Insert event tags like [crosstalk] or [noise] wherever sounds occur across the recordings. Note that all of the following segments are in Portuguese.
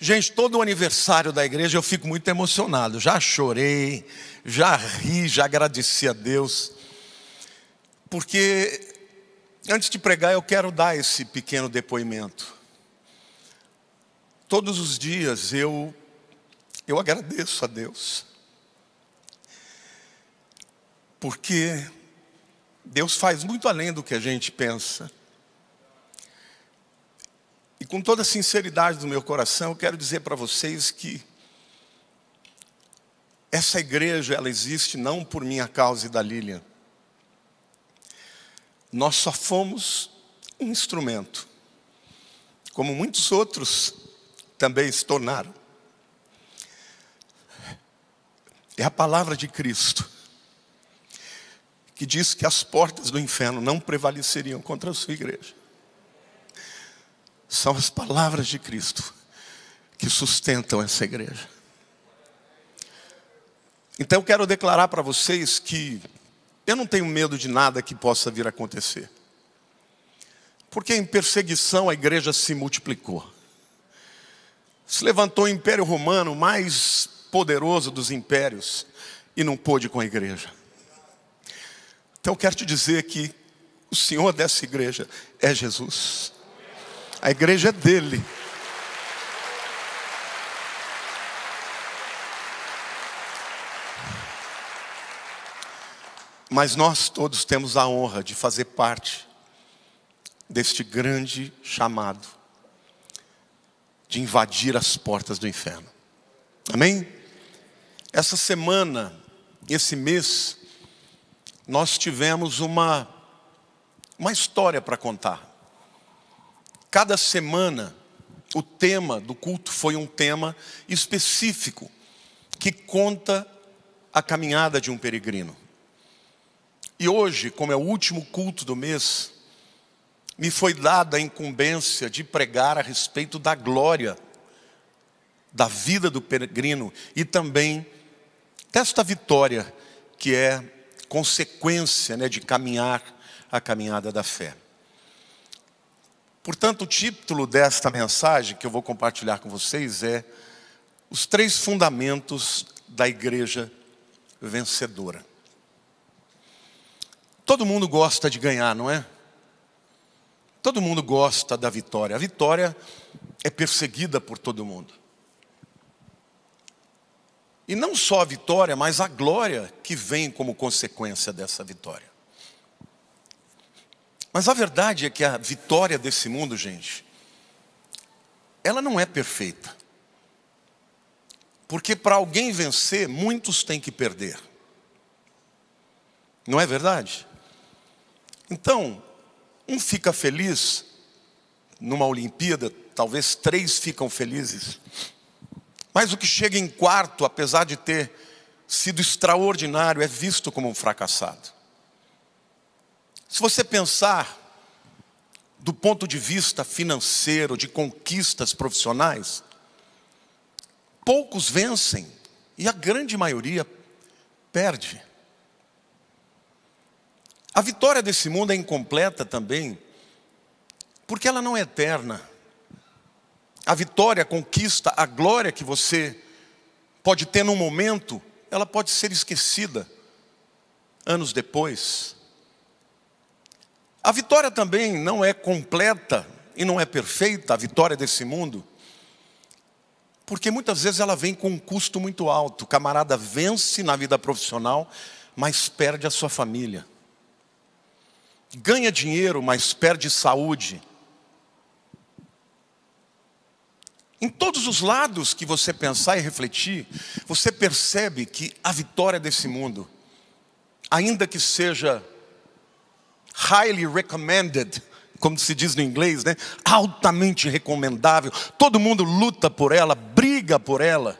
Gente, todo o aniversário da igreja eu fico muito emocionado. Já chorei, já ri, já agradeci a Deus. Porque antes de pregar, eu quero dar esse pequeno depoimento. Todos os dias eu eu agradeço a Deus. Porque Deus faz muito além do que a gente pensa. E com toda a sinceridade do meu coração, eu quero dizer para vocês que essa igreja ela existe não por minha causa e da Lilian. Nós só fomos um instrumento, como muitos outros também se tornaram. É a palavra de Cristo que diz que as portas do inferno não prevaleceriam contra a sua igreja. São as palavras de Cristo que sustentam essa igreja. Então eu quero declarar para vocês que eu não tenho medo de nada que possa vir a acontecer. Porque em perseguição a igreja se multiplicou. Se levantou o Império Romano, mais poderoso dos impérios, e não pôde com a igreja. Então eu quero te dizer que o Senhor dessa igreja é Jesus. A igreja é dele. Mas nós todos temos a honra de fazer parte deste grande chamado de invadir as portas do inferno. Amém? Essa semana, esse mês, nós tivemos uma, uma história para contar. Cada semana, o tema do culto foi um tema específico que conta a caminhada de um peregrino. E hoje, como é o último culto do mês, me foi dada a incumbência de pregar a respeito da glória da vida do peregrino e também desta vitória que é consequência né, de caminhar a caminhada da fé. Portanto, o título desta mensagem que eu vou compartilhar com vocês é Os Três Fundamentos da Igreja Vencedora. Todo mundo gosta de ganhar, não é? Todo mundo gosta da vitória. A vitória é perseguida por todo mundo. E não só a vitória, mas a glória que vem como consequência dessa vitória. Mas a verdade é que a vitória desse mundo, gente, ela não é perfeita. Porque para alguém vencer, muitos têm que perder. Não é verdade? Então, um fica feliz numa Olimpíada, talvez três ficam felizes. Mas o que chega em quarto, apesar de ter sido extraordinário, é visto como um fracassado. Se você pensar do ponto de vista financeiro, de conquistas profissionais, poucos vencem e a grande maioria perde. A vitória desse mundo é incompleta também, porque ela não é eterna. A vitória, a conquista, a glória que você pode ter num momento, ela pode ser esquecida anos depois. A vitória também não é completa e não é perfeita, a vitória desse mundo, porque muitas vezes ela vem com um custo muito alto. O camarada vence na vida profissional, mas perde a sua família. Ganha dinheiro, mas perde saúde. Em todos os lados que você pensar e refletir, você percebe que a vitória desse mundo, ainda que seja highly recommended, como se diz no inglês, né? altamente recomendável. Todo mundo luta por ela, briga por ela.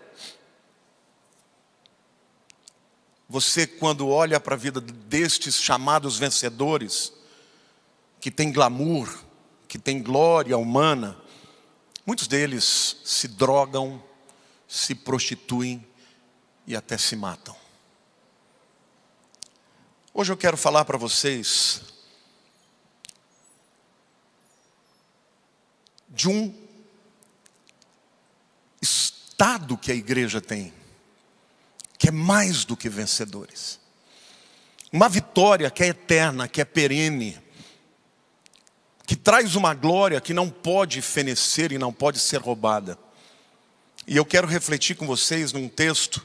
Você, quando olha para a vida destes chamados vencedores, que tem glamour, que tem glória humana, muitos deles se drogam, se prostituem e até se matam. Hoje eu quero falar para vocês de um estado que a igreja tem, que é mais do que vencedores. Uma vitória que é eterna, que é perene, que traz uma glória que não pode fenecer e não pode ser roubada. E eu quero refletir com vocês num texto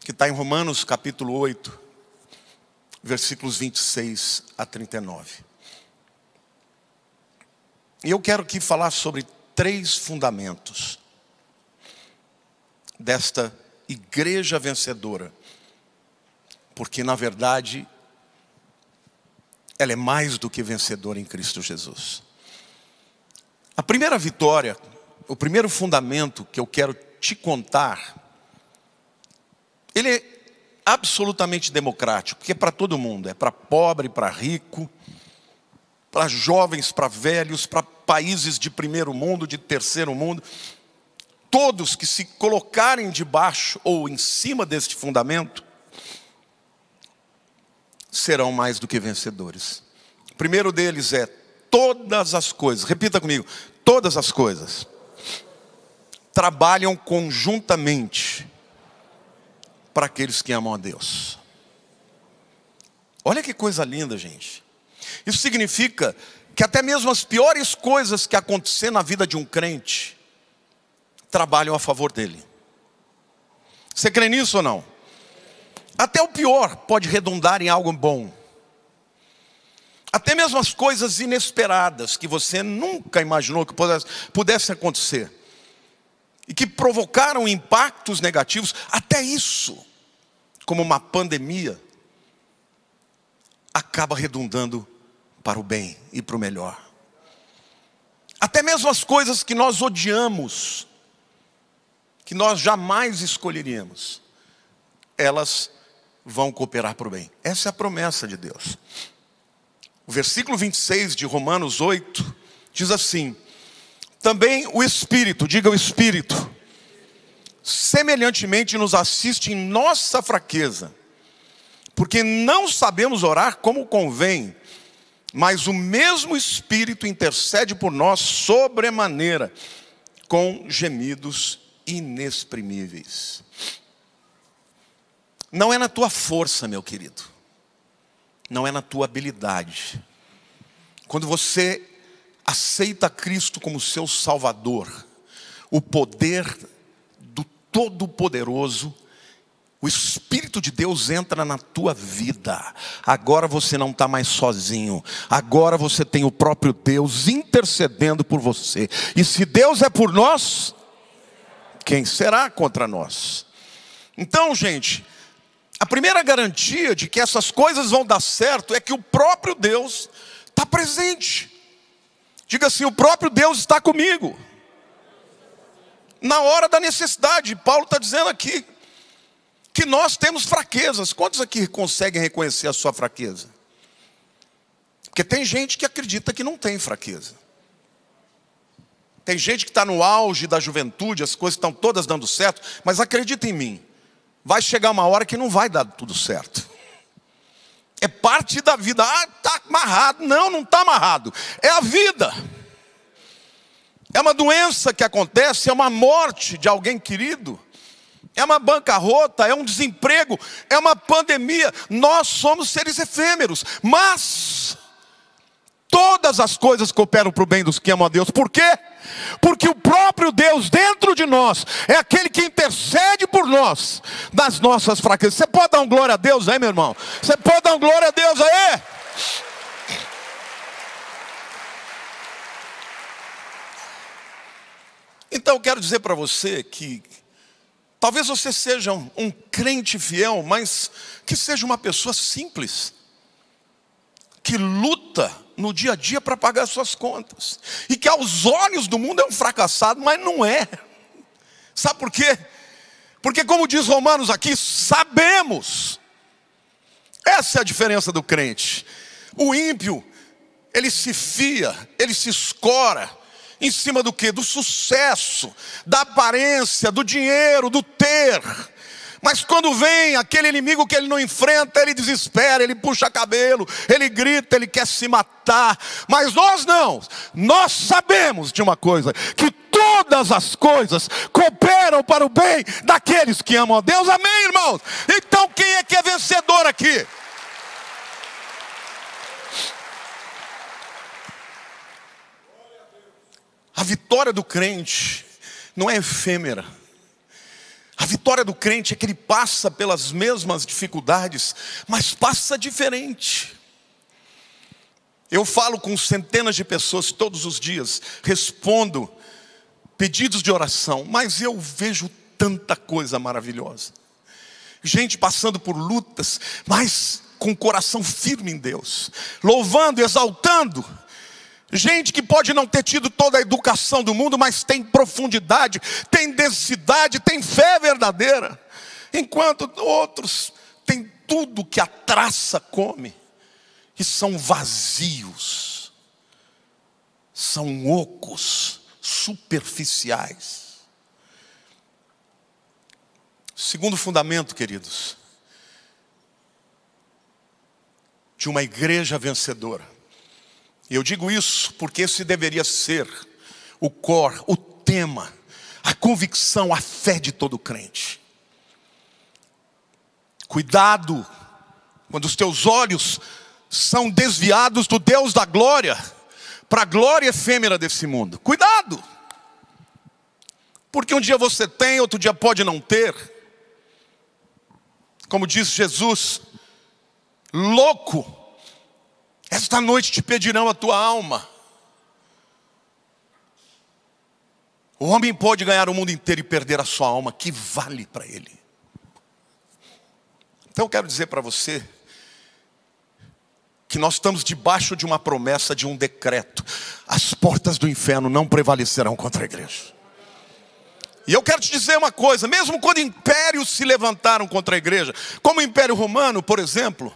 que está em Romanos capítulo 8, versículos 26 a 39. E eu quero aqui falar sobre três fundamentos desta igreja vencedora. Porque, na verdade, ela é mais do que vencedora em Cristo Jesus. A primeira vitória, o primeiro fundamento que eu quero te contar, ele é absolutamente democrático, porque é para todo mundo, é para pobre, para rico, para jovens, para velhos, para países de primeiro mundo, de terceiro mundo. Todos que se colocarem debaixo ou em cima deste fundamento serão mais do que vencedores. O primeiro deles é todas as coisas, repita comigo, todas as coisas trabalham conjuntamente para aqueles que amam a Deus. Olha que coisa linda, gente. Isso significa que até mesmo as piores coisas que acontecer na vida de um crente trabalham a favor dele. Você crê nisso ou não? Até o pior pode redundar em algo bom. Até mesmo as coisas inesperadas que você nunca imaginou que pudesse, pudesse acontecer e que provocaram impactos negativos, até isso, como uma pandemia, acaba redundando para o bem e para o melhor. Até mesmo as coisas que nós odiamos, que nós jamais escolheríamos, elas vão cooperar para o bem. Essa é a promessa de Deus. O versículo 26 de Romanos 8 diz assim: Também o Espírito, diga o Espírito, semelhantemente nos assiste em nossa fraqueza, porque não sabemos orar como convém mas o mesmo Espírito intercede por nós sobremaneira, com gemidos inexprimíveis. Não é na tua força, meu querido, não é na tua habilidade. Quando você aceita Cristo como seu Salvador, o poder do Todo-Poderoso o Espírito de Deus entra na tua vida. Agora você não está mais sozinho. Agora você tem o próprio Deus intercedendo por você. E se Deus é por nós, quem será contra nós? Então, gente, a primeira garantia de que essas coisas vão dar certo é que o próprio Deus está presente. Diga assim: o próprio Deus está comigo. Na hora da necessidade, Paulo está dizendo aqui, que nós temos fraquezas. Quantos aqui conseguem reconhecer a sua fraqueza? Porque tem gente que acredita que não tem fraqueza. Tem gente que está no auge da juventude, as coisas estão todas dando certo, mas acredita em mim, vai chegar uma hora que não vai dar tudo certo. É parte da vida. Ah, está amarrado. Não, não está amarrado. É a vida. É uma doença que acontece, é uma morte de alguém querido é uma bancarrota, é um desemprego, é uma pandemia. Nós somos seres efêmeros, mas todas as coisas cooperam para o bem dos que amam a Deus. Por quê? Porque o próprio Deus dentro de nós é aquele que intercede por nós nas nossas fraquezas. Você pode dar um glória a Deus aí, meu irmão? Você pode dar um glória a Deus aí? Então, eu quero dizer para você que Talvez você seja um, crente fiel, mas que seja uma pessoa simples, que luta no dia a dia para pagar suas contas, e que aos olhos do mundo é um fracassado, mas não é. Sabe por quê? Porque, como diz Romanos aqui, sabemos. Essa é a diferença do crente. O ímpio, ele se fia, ele se escora, em cima do que? Do sucesso, da aparência, do dinheiro, do ter. Mas quando vem aquele inimigo que ele não enfrenta, ele desespera, ele puxa cabelo, ele grita, ele quer se matar. Mas nós não. Nós sabemos de uma coisa: que todas as coisas cooperam para o bem daqueles que amam a Deus. Amém, irmãos? Então quem é que é vencedor aqui? A vitória do crente não é efêmera. A vitória do crente é que ele passa pelas mesmas dificuldades, mas passa diferente. Eu falo com centenas de pessoas todos os dias, respondo pedidos de oração, mas eu vejo tanta coisa maravilhosa. Gente passando por lutas, mas com o coração firme em Deus, louvando, exaltando Gente que pode não ter tido toda a educação do mundo, mas tem profundidade, tem densidade, tem fé verdadeira. Enquanto outros têm tudo que a traça come e são vazios, são ocos, superficiais. Segundo fundamento, queridos, de uma igreja vencedora eu digo isso porque esse deveria ser o core, o tema, a convicção, a fé de todo crente. Cuidado quando os teus olhos são desviados do Deus da glória para a glória efêmera desse mundo. Cuidado! Porque um dia você tem, outro dia pode não ter. Como diz Jesus, louco esta noite te pedirão a tua alma. O homem pode ganhar o mundo inteiro e perder a sua alma, que vale para ele. Então eu quero dizer para você que nós estamos debaixo de uma promessa, de um decreto. As portas do inferno não prevalecerão contra a igreja. E eu quero te dizer uma coisa: mesmo quando impérios se levantaram contra a igreja, como o Império Romano, por exemplo,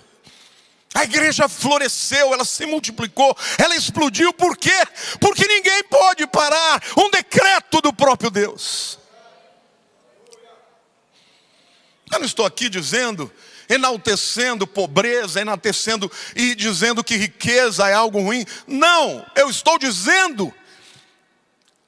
a igreja floresceu, ela se multiplicou, ela explodiu, por quê? Porque ninguém pode parar um decreto do próprio Deus. Eu não estou aqui dizendo, enaltecendo pobreza, enaltecendo e dizendo que riqueza é algo ruim. Não, eu estou dizendo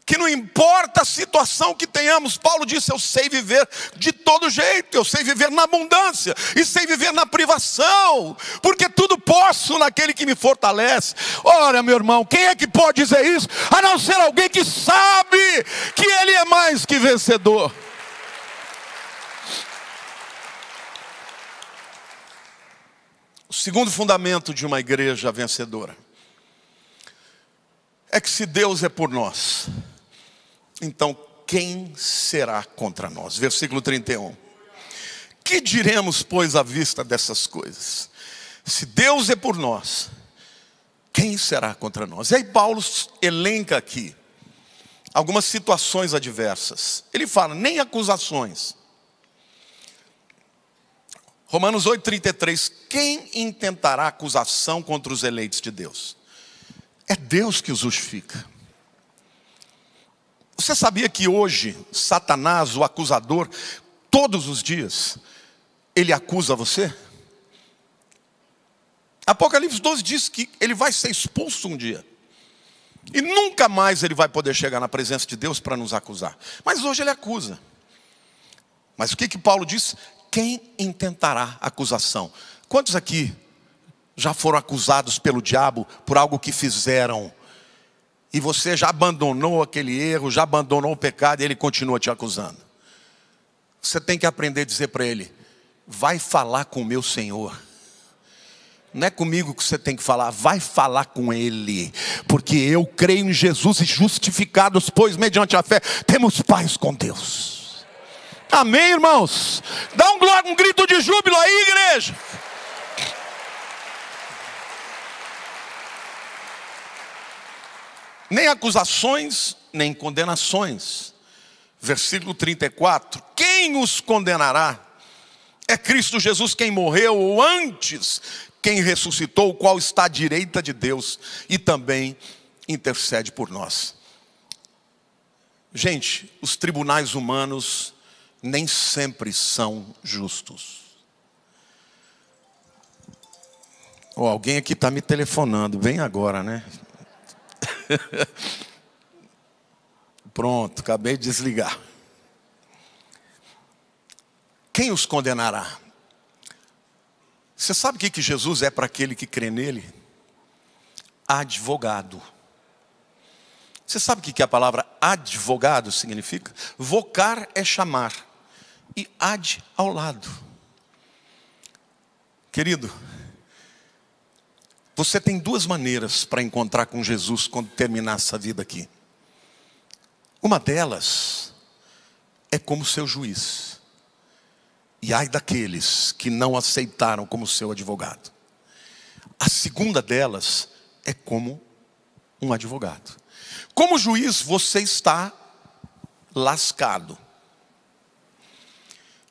que não importa a situação que tenhamos, Paulo disse: Eu sei viver de todo jeito, eu sei viver na abundância e sei viver na privação, porque tudo posso naquele que me fortalece. Olha, meu irmão, quem é que pode dizer isso a não ser alguém que sabe que ele é mais que vencedor? O segundo fundamento de uma igreja vencedora é que se Deus é por nós, então, quem será contra nós? Versículo 31. Que diremos, pois, à vista dessas coisas? Se Deus é por nós, quem será contra nós? E aí, Paulo elenca aqui algumas situações adversas. Ele fala, nem acusações. Romanos 8,33: Quem intentará acusação contra os eleitos de Deus? É Deus que os justifica. Você sabia que hoje, Satanás, o acusador, todos os dias, ele acusa você? Apocalipse 12 diz que ele vai ser expulso um dia. E nunca mais ele vai poder chegar na presença de Deus para nos acusar. Mas hoje ele acusa. Mas o que que Paulo diz? Quem intentará acusação? Quantos aqui já foram acusados pelo diabo por algo que fizeram e você já abandonou aquele erro, já abandonou o pecado e ele continua te acusando. Você tem que aprender a dizer para ele: vai falar com o meu Senhor. Não é comigo que você tem que falar, vai falar com Ele, porque eu creio em Jesus e justificados, pois mediante a fé temos paz com Deus. Amém, irmãos? Dá um, um grito de júbilo aí, igreja. nem acusações, nem condenações. Versículo 34: Quem os condenará? É Cristo Jesus quem morreu ou antes, quem ressuscitou, o qual está à direita de Deus e também intercede por nós. Gente, os tribunais humanos nem sempre são justos. Oh, alguém aqui está me telefonando, bem agora, né? [laughs] Pronto, acabei de desligar. Quem os condenará? Você sabe o que, que Jesus é para aquele que crê nele? Advogado. Você sabe o que, que a palavra advogado significa? Vocar é chamar, e ad ao lado. Querido, você tem duas maneiras para encontrar com Jesus quando terminar essa vida aqui. Uma delas é como seu juiz. E ai daqueles que não aceitaram como seu advogado. A segunda delas é como um advogado. Como juiz, você está lascado.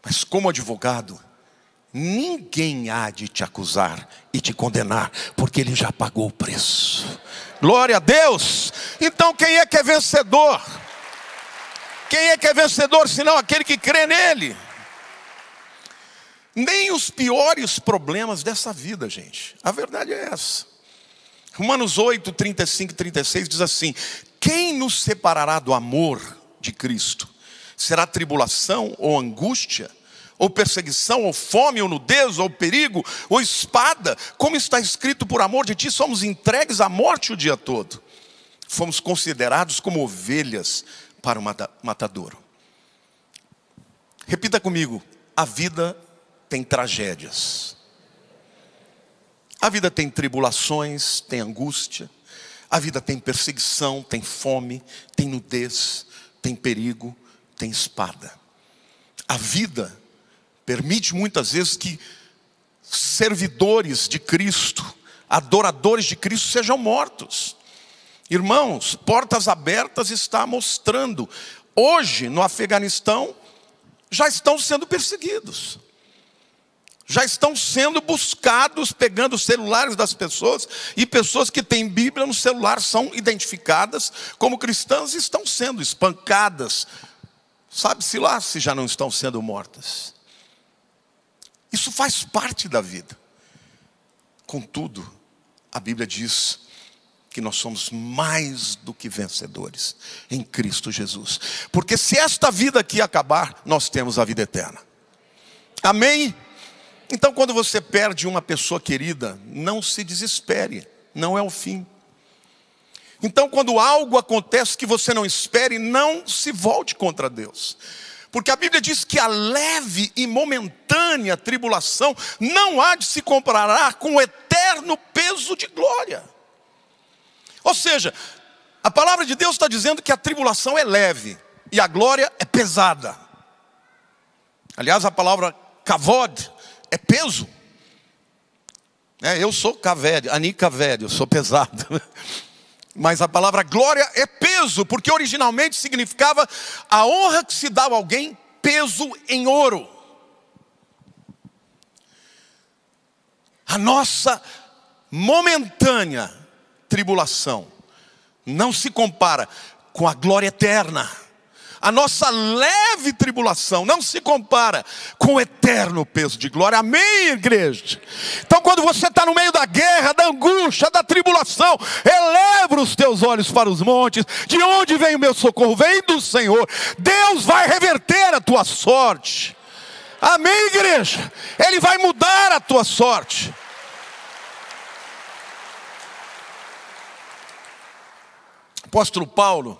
Mas como advogado, ninguém há de te acusar e te condenar, porque ele já pagou o preço. Glória a Deus! Então quem é que é vencedor? Quem é que é vencedor senão aquele que crê nele? Nem os piores problemas dessa vida, gente. A verdade é essa. Romanos 8, 35 e 36 diz assim: Quem nos separará do amor de Cristo? Será tribulação ou angústia? ou perseguição, ou fome, ou nudez, ou perigo, ou espada. Como está escrito, por amor de ti, somos entregues à morte o dia todo. Fomos considerados como ovelhas para o matadouro. Repita comigo: a vida tem tragédias. A vida tem tribulações, tem angústia. A vida tem perseguição, tem fome, tem nudez, tem perigo, tem espada. A vida Permite muitas vezes que servidores de Cristo, adoradores de Cristo, sejam mortos. Irmãos, portas abertas está mostrando. Hoje, no Afeganistão, já estão sendo perseguidos já estão sendo buscados, pegando os celulares das pessoas, e pessoas que têm Bíblia no celular são identificadas como cristãs e estão sendo espancadas. Sabe-se lá se já não estão sendo mortas. Isso faz parte da vida. Contudo, a Bíblia diz que nós somos mais do que vencedores em Cristo Jesus. Porque se esta vida aqui acabar, nós temos a vida eterna. Amém? Então, quando você perde uma pessoa querida, não se desespere, não é o fim. Então, quando algo acontece que você não espere, não se volte contra Deus. Porque a Bíblia diz que a leve e momentânea tribulação não há de se comparar com o eterno peso de glória. Ou seja, a palavra de Deus está dizendo que a tribulação é leve e a glória é pesada. Aliás, a palavra kavod é peso. É, eu sou cavede, Ani cavede, eu sou pesado. [laughs] Mas a palavra glória é peso, porque originalmente significava a honra que se dá a alguém, peso em ouro. A nossa momentânea tribulação não se compara com a glória eterna a nossa leve tribulação não se compara com o eterno peso de glória. Amém, igreja? Então, quando você está no meio da guerra, da angústia, da tribulação, eleva os teus olhos para os montes. De onde vem o meu socorro? Vem do Senhor. Deus vai reverter a tua sorte. Amém, igreja? Ele vai mudar a tua sorte. Apóstolo Paulo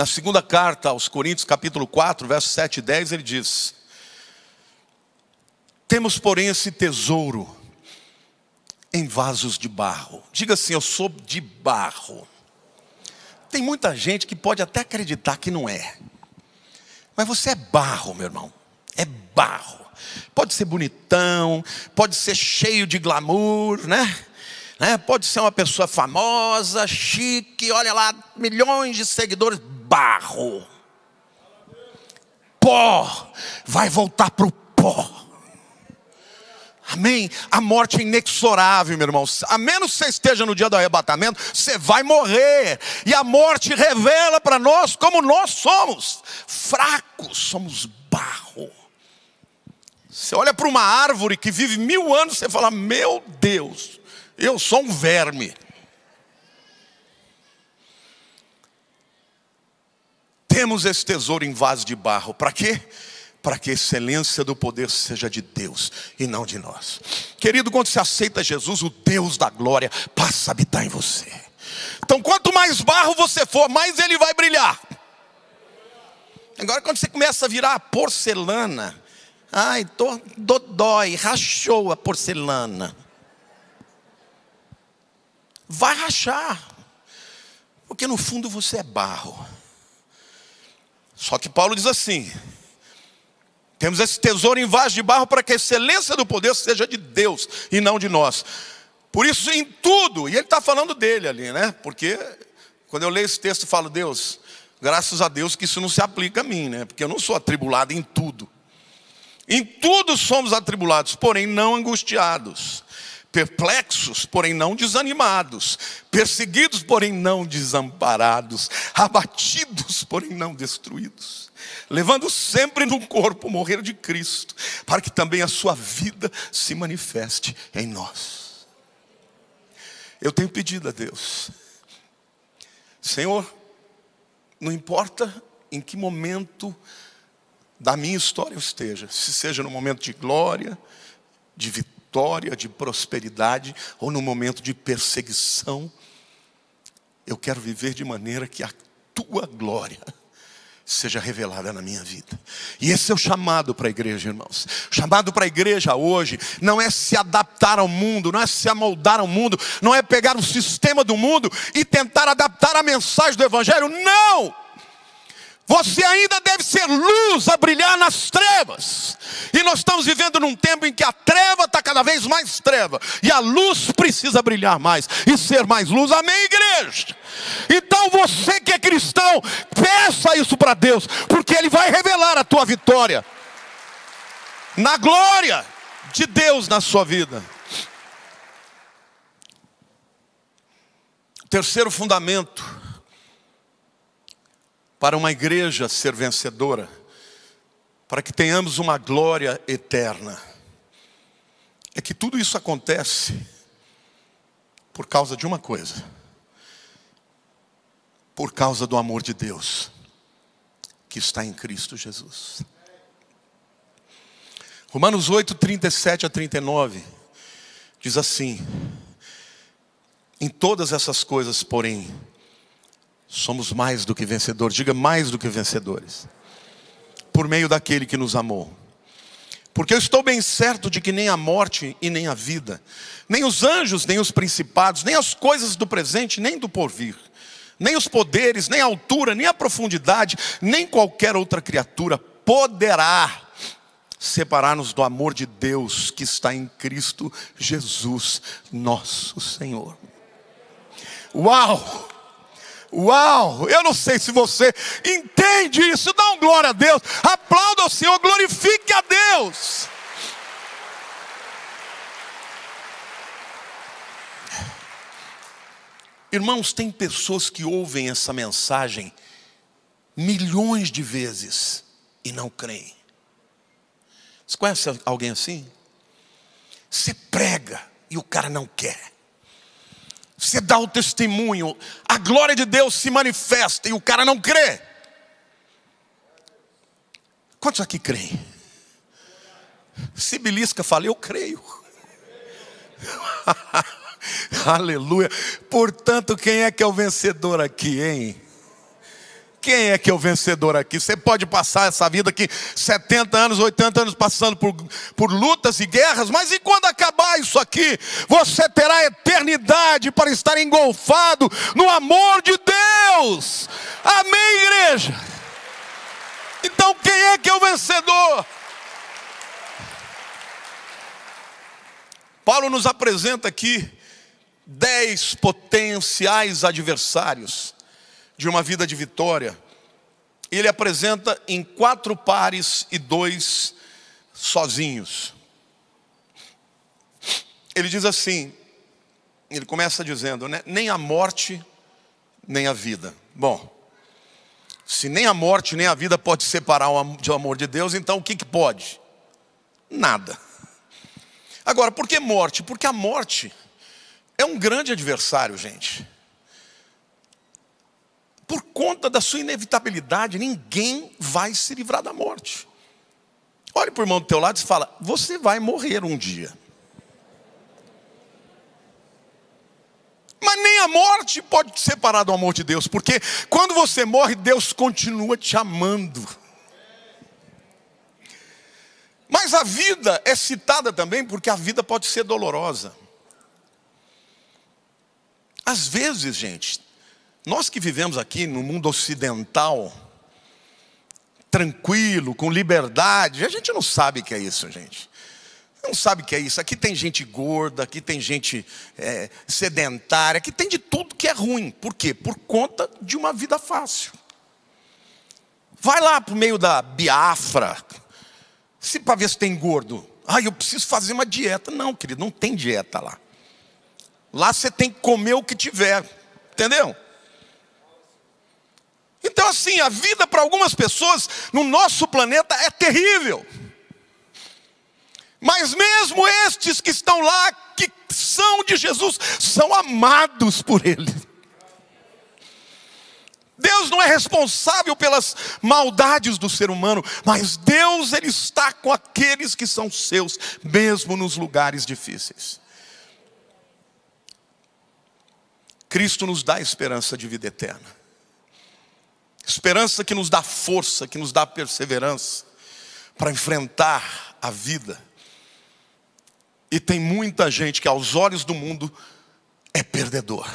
na segunda carta aos Coríntios, capítulo 4, verso 7 e 10, ele diz: Temos, porém, esse tesouro em vasos de barro. Diga assim: Eu sou de barro. Tem muita gente que pode até acreditar que não é, mas você é barro, meu irmão, é barro. Pode ser bonitão, pode ser cheio de glamour, né? né? Pode ser uma pessoa famosa, chique, olha lá, milhões de seguidores, barro. Pó vai voltar para o pó. Amém? A morte é inexorável, meu irmão. A menos que você esteja no dia do arrebatamento, você vai morrer. E a morte revela para nós como nós somos: fracos, somos barro. Você olha para uma árvore que vive mil anos, você fala: Meu Deus, eu sou um verme. Temos esse tesouro em vaso de barro. Para quê? Para que a excelência do poder seja de Deus e não de nós. Querido, quando você aceita Jesus, o Deus da glória passa a habitar em você. Então, quanto mais barro você for, mais ele vai brilhar. Agora, quando você começa a virar a porcelana, ai, tô, do, dói, rachou a porcelana. Vai rachar, porque no fundo você é barro. Só que Paulo diz assim: temos esse tesouro em vaso de barro para que a excelência do poder seja de Deus e não de nós. Por isso, em tudo, e ele está falando dele ali, né? Porque quando eu leio esse texto, eu falo, Deus, graças a Deus que isso não se aplica a mim, né? Porque eu não sou atribulado em tudo. Em tudo somos atribulados, porém não angustiados perplexos, porém não desanimados, perseguidos, porém não desamparados, abatidos, porém não destruídos, levando sempre no corpo o morrer de Cristo, para que também a sua vida se manifeste em nós. Eu tenho pedido a Deus, Senhor, não importa em que momento da minha história eu esteja, se seja no momento de glória, de vitória, vitória, de prosperidade ou no momento de perseguição. Eu quero viver de maneira que a tua glória seja revelada na minha vida. E esse é o chamado para a igreja, irmãos. O chamado para a igreja hoje não é se adaptar ao mundo, não é se amoldar ao mundo, não é pegar o sistema do mundo e tentar adaptar a mensagem do evangelho. Não! Você ainda deve ser luz a brilhar nas trevas. E nós estamos vivendo num tempo em que a treva está cada vez mais treva. E a luz precisa brilhar mais e ser mais luz. Amém, igreja? Então você que é cristão, peça isso para Deus, porque Ele vai revelar a tua vitória na glória de Deus na sua vida. Terceiro fundamento para uma igreja ser vencedora, para que tenhamos uma glória eterna. É que tudo isso acontece por causa de uma coisa: por causa do amor de Deus que está em Cristo Jesus. Romanos 8, 37 a 39 diz assim: Em todas essas coisas, porém, Somos mais do que vencedores, diga mais do que vencedores, por meio daquele que nos amou. Porque eu estou bem certo de que nem a morte e nem a vida, nem os anjos, nem os principados, nem as coisas do presente, nem do porvir, nem os poderes, nem a altura, nem a profundidade, nem qualquer outra criatura poderá separar-nos do amor de Deus que está em Cristo Jesus, nosso Senhor. Uau! Uau! Eu não sei se você entende isso. Dá um glória a Deus. Aplauda o Senhor, glorifique a Deus. Irmãos, tem pessoas que ouvem essa mensagem milhões de vezes e não creem. Você conhece alguém assim? Você prega e o cara não quer. Você dá o testemunho, a glória de Deus se manifesta e o cara não crê. Quantos aqui creem? Sibilisca fala, eu creio. [laughs] Aleluia. Portanto, quem é que é o vencedor aqui, hein? Quem é que é o vencedor aqui? Você pode passar essa vida aqui, 70 anos, 80 anos, passando por, por lutas e guerras, mas e quando acabar isso aqui? Você terá eternidade para estar engolfado no amor de Deus. Amém, igreja? Então, quem é que é o vencedor? Paulo nos apresenta aqui dez potenciais adversários de uma vida de vitória, ele apresenta em quatro pares e dois sozinhos. Ele diz assim, ele começa dizendo, né, nem a morte, nem a vida. Bom, se nem a morte, nem a vida pode separar o amor de Deus, então o que, que pode? Nada. Agora, por que morte? Porque a morte é um grande adversário, gente por conta da sua inevitabilidade, ninguém vai se livrar da morte. Olhe para o irmão do teu lado e fala: Você vai morrer um dia. Mas nem a morte pode te separar do amor de Deus, porque quando você morre, Deus continua te amando. Mas a vida é citada também porque a vida pode ser dolorosa. Às vezes, gente, nós que vivemos aqui no mundo ocidental, tranquilo, com liberdade, a gente não sabe o que é isso, gente. Não sabe o que é isso. Aqui tem gente gorda, aqui tem gente é, sedentária, aqui tem de tudo que é ruim. Por quê? Por conta de uma vida fácil. Vai lá para o meio da Biafra, se para ver se tem gordo. Ah, eu preciso fazer uma dieta. Não, querido, não tem dieta lá. Lá você tem que comer o que tiver. Entendeu? Então, assim, a vida para algumas pessoas no nosso planeta é terrível. Mas mesmo estes que estão lá, que são de Jesus, são amados por Ele. Deus não é responsável pelas maldades do ser humano, mas Deus ele está com aqueles que são seus, mesmo nos lugares difíceis. Cristo nos dá esperança de vida eterna. Esperança que nos dá força, que nos dá perseverança para enfrentar a vida. E tem muita gente que aos olhos do mundo é perdedor,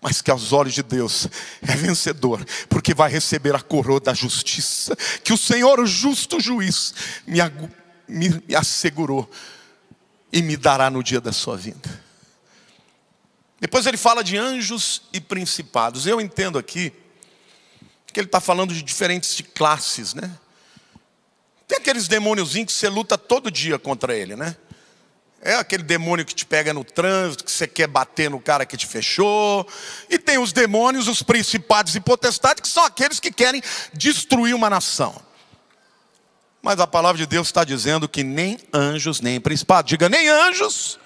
mas que aos olhos de Deus é vencedor, porque vai receber a coroa da justiça, que o Senhor, o justo juiz, me, me, me assegurou e me dará no dia da sua vinda. Depois ele fala de anjos e principados. Eu entendo aqui que ele está falando de diferentes classes, né? Tem aqueles demôniozinhos que você luta todo dia contra ele, né? É aquele demônio que te pega no trânsito, que você quer bater no cara que te fechou. E tem os demônios, os principados e potestades, que são aqueles que querem destruir uma nação. Mas a palavra de Deus está dizendo que nem anjos, nem principados. Diga, nem anjos,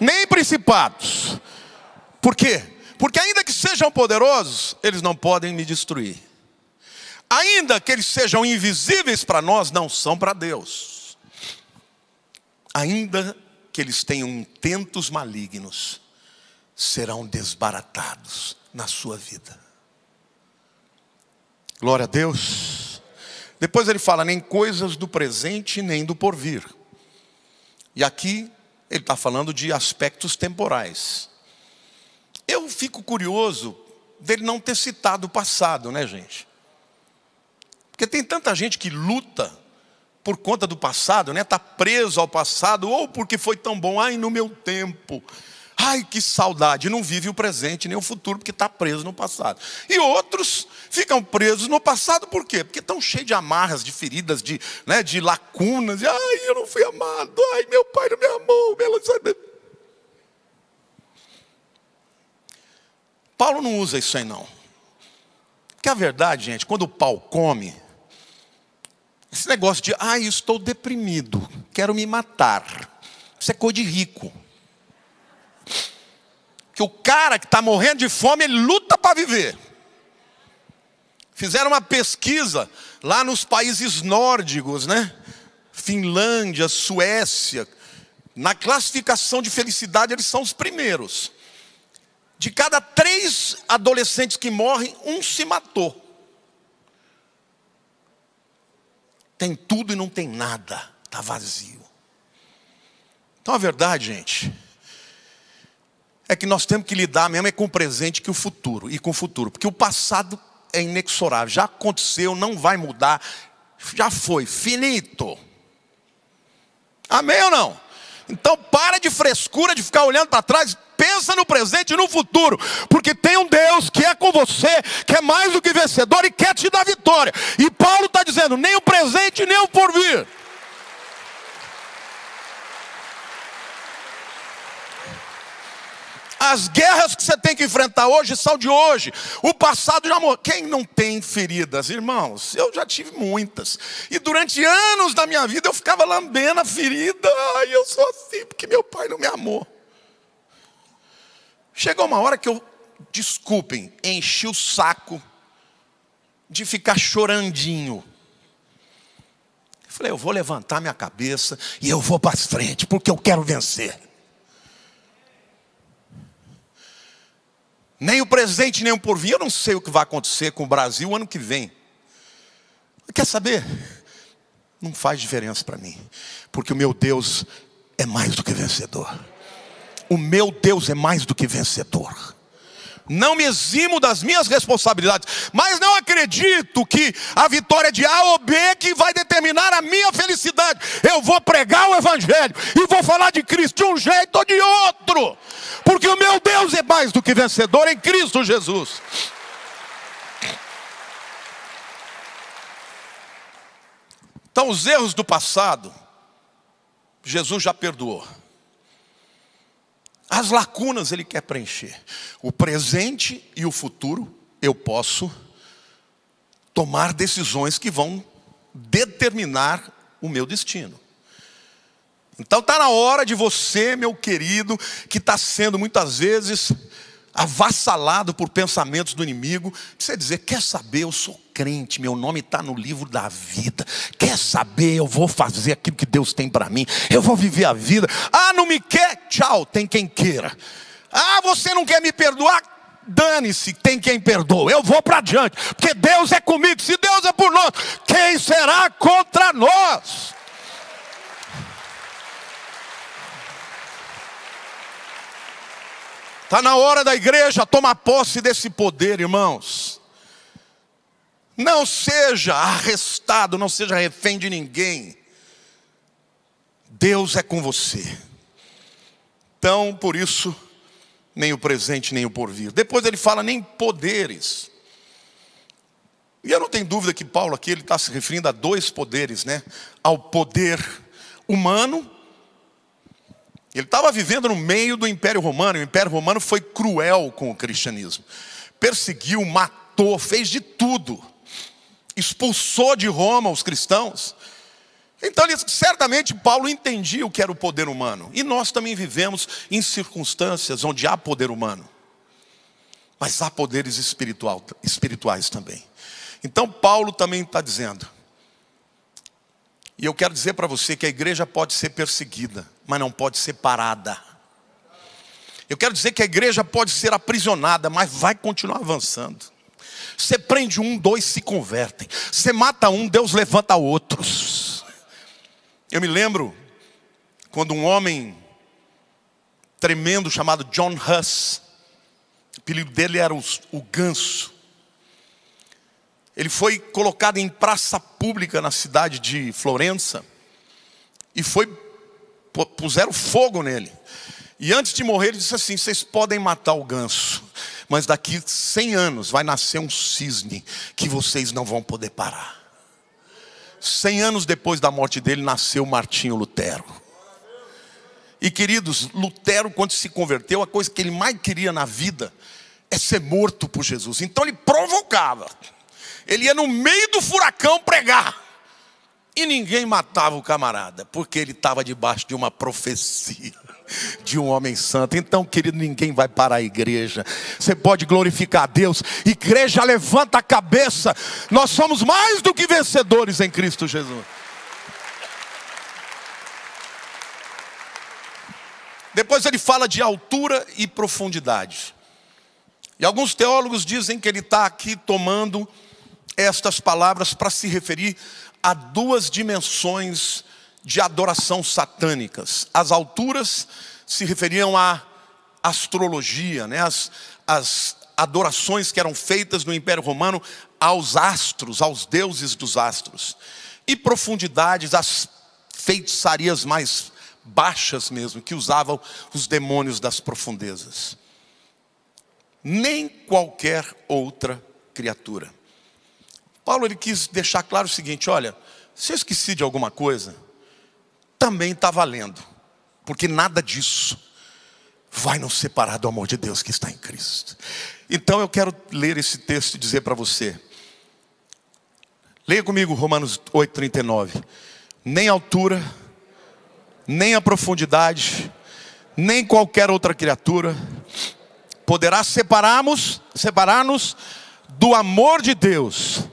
nem principados. Por quê? Porque ainda que sejam poderosos, eles não podem me destruir ainda que eles sejam invisíveis para nós, não são para Deus. Ainda que eles tenham intentos malignos, serão desbaratados na sua vida. Glória a Deus. Depois ele fala, nem coisas do presente, nem do porvir. E aqui ele está falando de aspectos temporais. Eu fico curioso dele não ter citado o passado, né, gente? Porque tem tanta gente que luta por conta do passado, né? Está preso ao passado, ou porque foi tão bom, ai, no meu tempo. Ai, que saudade, não vive o presente nem o futuro, porque está preso no passado. E outros ficam presos no passado, por quê? Porque estão cheios de amarras, de feridas, de, né, de lacunas. De, ai, eu não fui amado, ai, meu pai não me amou. Meu... Paulo não usa isso aí, não. Porque a verdade, gente, quando o pau come, esse negócio de, ah, eu estou deprimido, quero me matar. Isso é coisa de rico. Que o cara que está morrendo de fome, ele luta para viver. Fizeram uma pesquisa lá nos países nórdicos, né? Finlândia, Suécia. Na classificação de felicidade, eles são os primeiros. De cada três adolescentes que morrem, um se matou. tem tudo e não tem nada, está vazio. Então a verdade, gente, é que nós temos que lidar mesmo é com o presente que o futuro e com o futuro, porque o passado é inexorável, já aconteceu, não vai mudar, já foi, finito. Amém ou não? Então para de frescura de ficar olhando para trás, pensa no presente e no futuro, porque tem um Deus que é com você, que é mais do que vencedor e quer te dar vitória. E Paulo está dizendo: nem o presente, nem o porvir. As guerras que você tem que enfrentar hoje são de hoje. O passado já morreu. Quem não tem feridas, irmãos? Eu já tive muitas. E durante anos da minha vida eu ficava lambendo a ferida. Ai, eu sou assim porque meu pai não me amou. Chegou uma hora que eu, desculpem, enchi o saco de ficar chorandinho. falei, eu vou levantar minha cabeça e eu vou para frente, porque eu quero vencer. Nem o presente, nem o porvir, eu não sei o que vai acontecer com o Brasil ano que vem. Quer saber? Não faz diferença para mim, porque o meu Deus é mais do que vencedor o meu Deus é mais do que vencedor. Não me eximo das minhas responsabilidades, mas não acredito que a vitória de A ou B que vai determinar a minha felicidade. Eu vou pregar o Evangelho e vou falar de Cristo de um jeito ou de outro, porque o meu Deus é mais do que vencedor em Cristo Jesus. Então, os erros do passado, Jesus já perdoou. As lacunas ele quer preencher. O presente e o futuro eu posso tomar decisões que vão determinar o meu destino. Então está na hora de você, meu querido, que está sendo muitas vezes avassalado por pensamentos do inimigo, você dizer: quer saber, eu sou crente, meu nome está no livro da vida, quer saber, eu vou fazer aquilo que Deus tem para mim, eu vou viver a vida, ah, não me quer, tchau, tem quem queira, ah, você não quer me perdoar, dane-se, tem quem perdoa, eu vou para adiante, porque Deus é comigo, se Deus é por nós, quem será contra nós? Está na hora da igreja tomar posse desse poder, irmãos. Não seja arrestado, não seja refém de ninguém. Deus é com você. Então, por isso, nem o presente, nem o porvir. Depois ele fala nem poderes. E eu não tenho dúvida que Paulo aqui ele está se referindo a dois poderes, né? Ao poder humano ele estava vivendo no meio do Império Romano, e o Império Romano foi cruel com o cristianismo. Perseguiu, matou, fez de tudo. Expulsou de Roma os cristãos. Então, certamente Paulo entendia o que era o poder humano. E nós também vivemos em circunstâncias onde há poder humano. Mas há poderes espirituais também. Então, Paulo também está dizendo. E eu quero dizer para você que a igreja pode ser perseguida mas não pode ser parada. Eu quero dizer que a igreja pode ser aprisionada, mas vai continuar avançando. Você prende um, dois se convertem. Você mata um, Deus levanta outros. Eu me lembro quando um homem tremendo chamado John Huss, o apelido dele era o Ganso, ele foi colocado em praça pública na cidade de Florença e foi puseram fogo nele. E antes de morrer, ele disse assim: vocês podem matar o ganso, mas daqui 100 anos vai nascer um cisne que vocês não vão poder parar. 100 anos depois da morte dele, nasceu Martinho Lutero. E queridos, Lutero, quando se converteu, a coisa que ele mais queria na vida é ser morto por Jesus. Então ele provocava, ele ia no meio do furacão pregar. E ninguém matava o camarada, porque ele estava debaixo de uma profecia [laughs] de um homem santo. Então, querido, ninguém vai para a igreja. Você pode glorificar a Deus. Igreja, levanta a cabeça. Nós somos mais do que vencedores em Cristo Jesus. Depois ele fala de altura e profundidade. E alguns teólogos dizem que ele está aqui tomando estas palavras para se referir há duas dimensões de adoração satânicas. As alturas se referiam à astrologia, né? as, as adorações que eram feitas no Império Romano aos astros, aos deuses dos astros. E profundidades, as feitiçarias mais baixas mesmo, que usavam os demônios das profundezas. Nem qualquer outra criatura. Paulo ele quis deixar claro o seguinte: olha, se eu esqueci de alguma coisa, também está valendo, porque nada disso vai nos separar do amor de Deus que está em Cristo. Então eu quero ler esse texto e dizer para você. Leia comigo Romanos 8,39. Nem altura, nem a profundidade, nem qualquer outra criatura poderá separar-nos do amor de Deus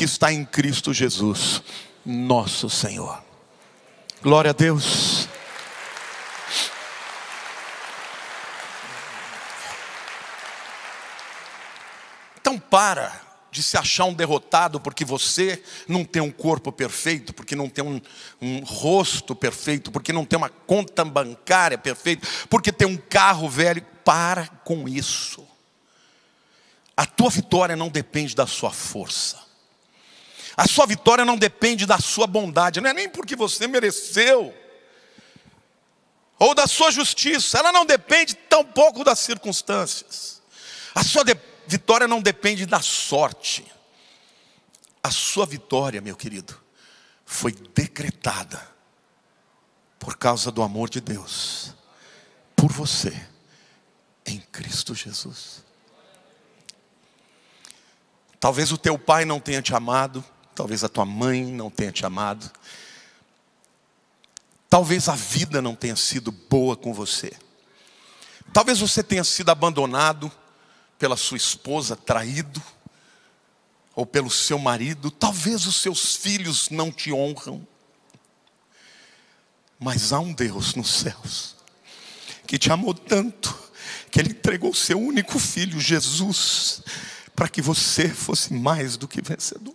que está em Cristo Jesus, nosso Senhor. Glória a Deus. Então para de se achar um derrotado porque você não tem um corpo perfeito, porque não tem um, um, rosto perfeito, porque não tem uma conta bancária perfeita, porque tem um carro velho. Para com isso. A tua vitória não depende da sua força. A sua vitória não depende da sua bondade, não é nem porque você mereceu, ou da sua justiça, ela não depende tampouco das circunstâncias. A sua vitória não depende da sorte. A sua vitória, meu querido, foi decretada por causa do amor de Deus por você em Cristo Jesus. Talvez o teu pai não tenha te amado, Talvez a tua mãe não tenha te amado. Talvez a vida não tenha sido boa com você. Talvez você tenha sido abandonado pela sua esposa, traído, ou pelo seu marido. Talvez os seus filhos não te honram. Mas há um Deus nos céus que te amou tanto que ele entregou o seu único filho, Jesus, para que você fosse mais do que vencedor.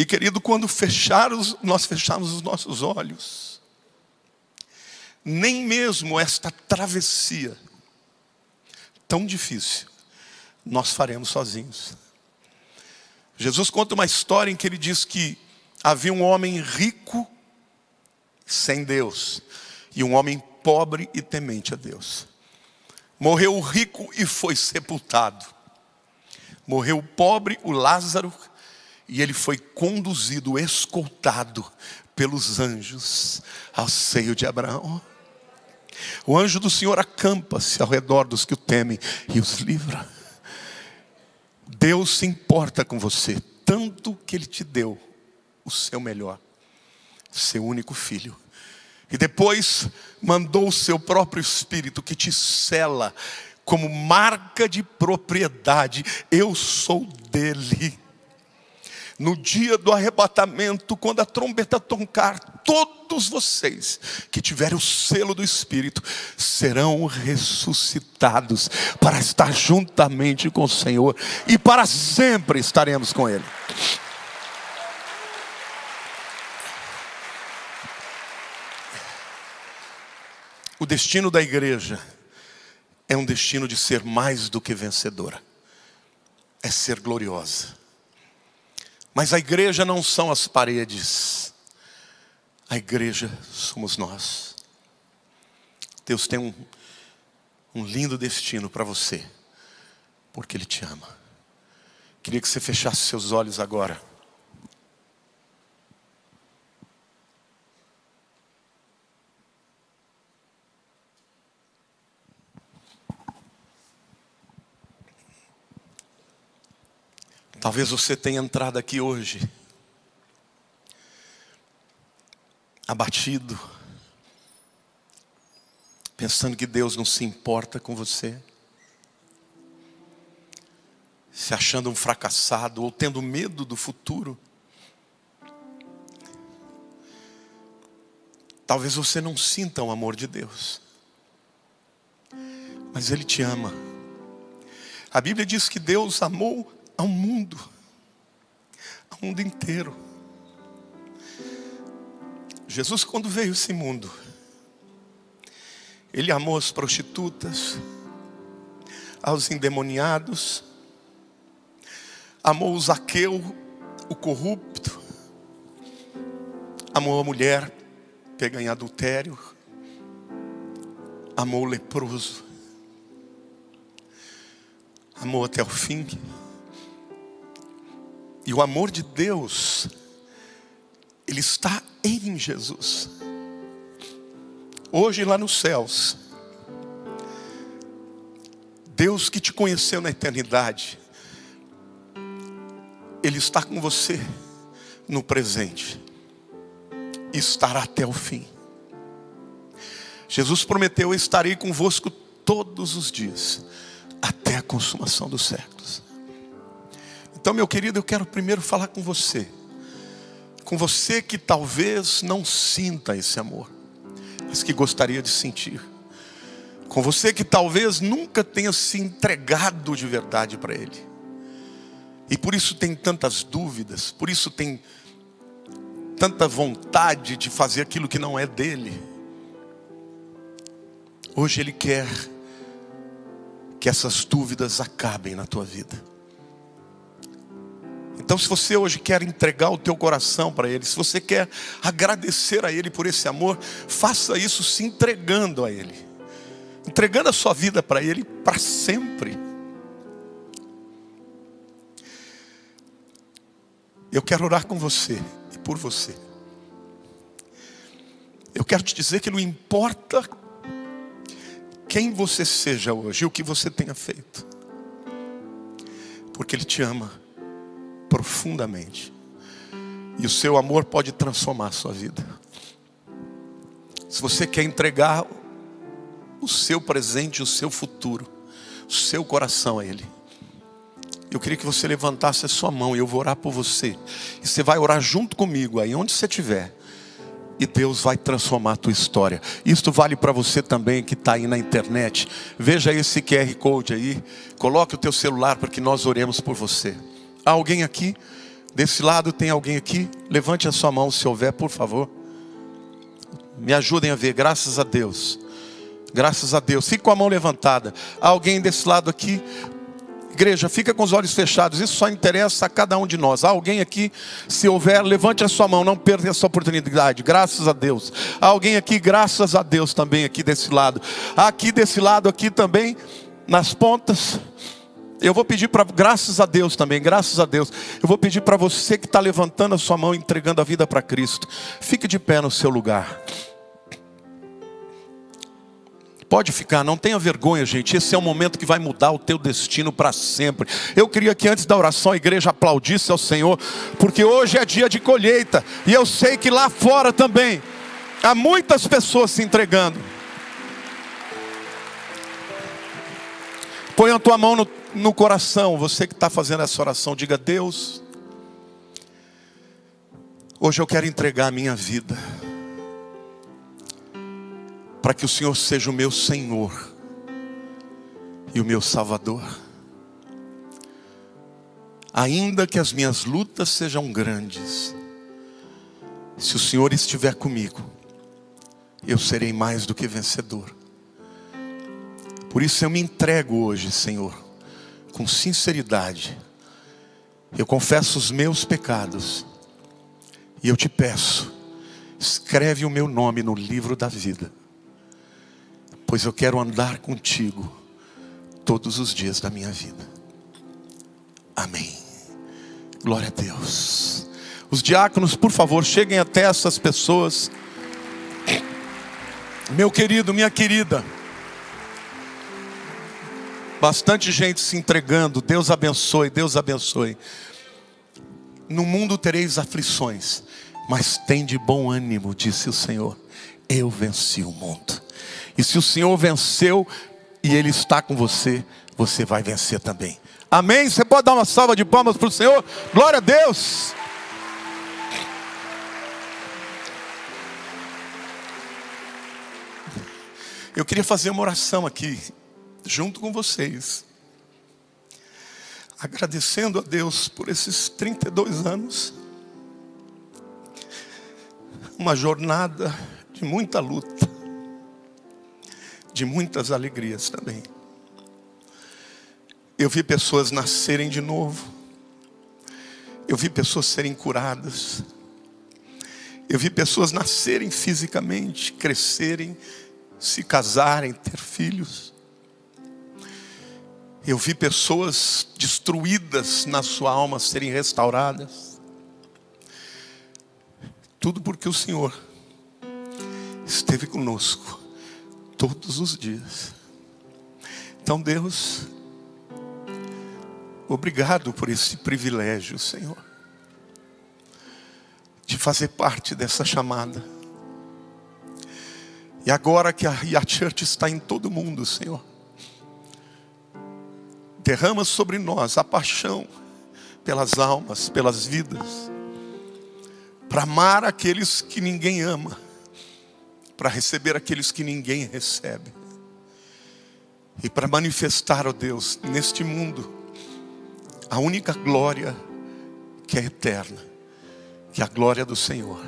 E querido, quando fechar nós fecharmos os nossos olhos, nem mesmo esta travessia tão difícil nós faremos sozinhos. Jesus conta uma história em que ele diz que havia um homem rico sem Deus e um homem pobre e temente a Deus. Morreu o rico e foi sepultado. Morreu o pobre, o Lázaro, e ele foi conduzido, escoltado pelos anjos ao seio de Abraão. O anjo do Senhor acampa-se ao redor dos que o temem e os livra. Deus se importa com você, tanto que ele te deu o seu melhor, seu único filho. E depois mandou o seu próprio espírito que te cela como marca de propriedade. Eu sou dele no dia do arrebatamento, quando a trombeta tocar, todos vocês que tiverem o selo do Espírito serão ressuscitados para estar juntamente com o Senhor e para sempre estaremos com Ele. O destino da igreja é um destino de ser mais do que vencedora, é ser gloriosa mas a igreja não são as paredes, a igreja somos nós. Deus tem um, um lindo destino para você, porque Ele te ama. Queria que você fechasse seus olhos agora. Talvez você tenha entrado aqui hoje abatido, pensando que Deus não se importa com você, se achando um fracassado ou tendo medo do futuro. Talvez você não sinta o amor de Deus, mas Ele te ama. A Bíblia diz que Deus amou ao mundo, ao mundo inteiro. Jesus, quando veio esse mundo, ele amou as prostitutas, aos endemoniados, amou o Zaqueu, o corrupto, amou a mulher pega em adultério, amou o leproso, amou até o fim. E o amor de Deus, ele está em Jesus. Hoje, lá nos céus, Deus que te conheceu na eternidade, Ele está com você no presente, estará até o fim. Jesus prometeu: Eu estarei convosco todos os dias, até a consumação dos séculos. Então, meu querido, eu quero primeiro falar com você. Com você que talvez não sinta esse amor, mas que gostaria de sentir. Com você que talvez nunca tenha se entregado de verdade para Ele. E por isso tem tantas dúvidas, por isso tem tanta vontade de fazer aquilo que não é dele. Hoje Ele quer que essas dúvidas acabem na tua vida. Então, se você hoje quer entregar o teu coração para Ele, se você quer agradecer a Ele por esse amor, faça isso se entregando a Ele, entregando a sua vida para Ele para sempre. Eu quero orar com você e por você. Eu quero te dizer que não importa quem você seja hoje, o que você tenha feito, porque Ele te ama profundamente. E o seu amor pode transformar a sua vida. Se você quer entregar o seu presente, o seu futuro, o seu coração a Ele, eu queria que você levantasse a sua mão e eu vou orar por você. E você vai orar junto comigo aí onde você estiver. E Deus vai transformar a tua história. Isto vale para você também que está aí na internet. Veja esse QR Code aí. Coloque o teu celular para que nós oremos por você. Há alguém aqui? Desse lado tem alguém aqui? Levante a sua mão se houver, por favor. Me ajudem a ver, graças a Deus. Graças a Deus. Fique com a mão levantada. Há alguém desse lado aqui? Igreja, fica com os olhos fechados. Isso só interessa a cada um de nós. Há alguém aqui, se houver, levante a sua mão, não perca essa oportunidade. Graças a Deus. Há alguém aqui, graças a Deus também aqui desse lado. Aqui desse lado aqui também nas pontas. Eu vou pedir para, graças a Deus também, graças a Deus, eu vou pedir para você que está levantando a sua mão, entregando a vida para Cristo, fique de pé no seu lugar. Pode ficar, não tenha vergonha, gente. Esse é o momento que vai mudar o teu destino para sempre. Eu queria que antes da oração a igreja aplaudisse ao Senhor, porque hoje é dia de colheita, e eu sei que lá fora também há muitas pessoas se entregando. Põe a tua mão no no coração, você que está fazendo essa oração, diga: Deus, hoje eu quero entregar a minha vida, para que o Senhor seja o meu Senhor e o meu Salvador. Ainda que as minhas lutas sejam grandes, se o Senhor estiver comigo, eu serei mais do que vencedor. Por isso eu me entrego hoje, Senhor com sinceridade: Eu confesso os meus pecados e eu te peço, escreve o meu nome no livro da vida, pois eu quero andar contigo todos os dias da minha vida. Amém. Glória a Deus. Os diáconos, por favor, cheguem até essas pessoas. Meu querido, minha querida. Bastante gente se entregando. Deus abençoe, Deus abençoe. No mundo tereis aflições, mas tem de bom ânimo, disse o Senhor. Eu venci o mundo. E se o Senhor venceu e Ele está com você, você vai vencer também. Amém? Você pode dar uma salva de palmas para o Senhor? Glória a Deus! Eu queria fazer uma oração aqui junto com vocês, agradecendo a Deus por esses 32 anos, uma jornada de muita luta, de muitas alegrias também. Eu vi pessoas nascerem de novo, eu vi pessoas serem curadas, eu vi pessoas nascerem fisicamente, crescerem, se casarem, ter filhos. Eu vi pessoas destruídas na sua alma serem restauradas. Tudo porque o Senhor esteve conosco todos os dias. Então, Deus, obrigado por esse privilégio, Senhor, de fazer parte dessa chamada. E agora que a Church está em todo mundo, Senhor, derrama sobre nós a paixão pelas almas, pelas vidas, para amar aqueles que ninguém ama, para receber aqueles que ninguém recebe, e para manifestar, ó Deus, neste mundo, a única glória que é eterna, que é a glória do Senhor.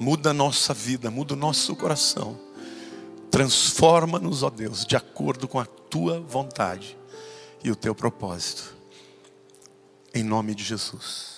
Muda a nossa vida, muda o nosso coração. Transforma-nos, ó Deus, de acordo com a tua vontade e o teu propósito. Em nome de Jesus.